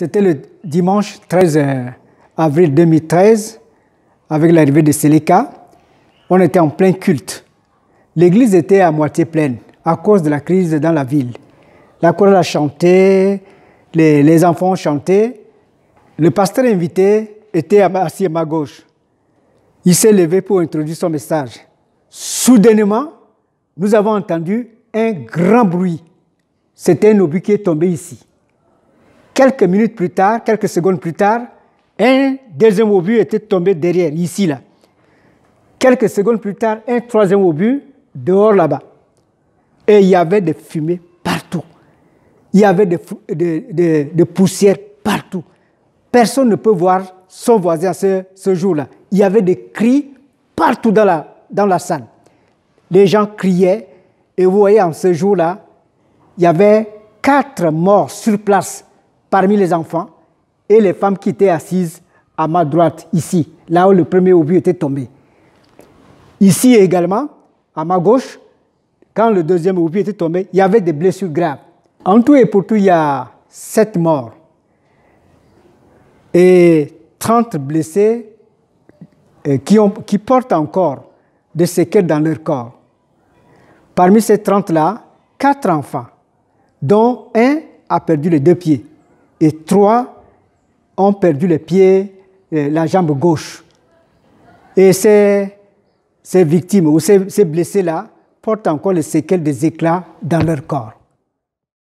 C'était le dimanche 13 euh, avril 2013, avec l'arrivée de Séléka. On était en plein culte. L'église était à moitié pleine à cause de la crise dans la ville. La chorale a chanté, les, enfants ont chanté. Le pasteur invité était assis à ma gauche. Il s'est levé pour introduire son message. Soudainement, nous avons entendu un grand bruit. C'était un obus qui est tombé ici quelques minutes plus tard, quelques secondes plus tard, un deuxième obus était tombé derrière, ici, là. Quelques secondes plus tard, un troisième obus dehors là-bas. Et il y avait des fumées partout. Il y avait des de, poussières partout. Personne ne peut voir son voisin ce, ce jour-là. Il y avait des cris partout dans la, dans la salle. Les gens criaient. Et vous voyez, en ce jour-là, il y avait quatre morts sur place parmi les enfants et les femmes qui étaient assises à ma droite, ici, là où le premier obus était tombé. Ici également, à ma gauche, quand le deuxième obus était tombé, il y avait des blessures graves. En tout et pour tout, il y a sept morts et 30 blessés euh, qui, qui portent encore des séquelles dans leur corps. Parmi ces 30-là, quatre enfants, dont un a perdu les deux pieds et trois ont perdu les pieds, euh, la jambe gauche. Et ces, ces victimes ou ces, ces blessés-là portent encore les séquelles des éclats dans leur corps.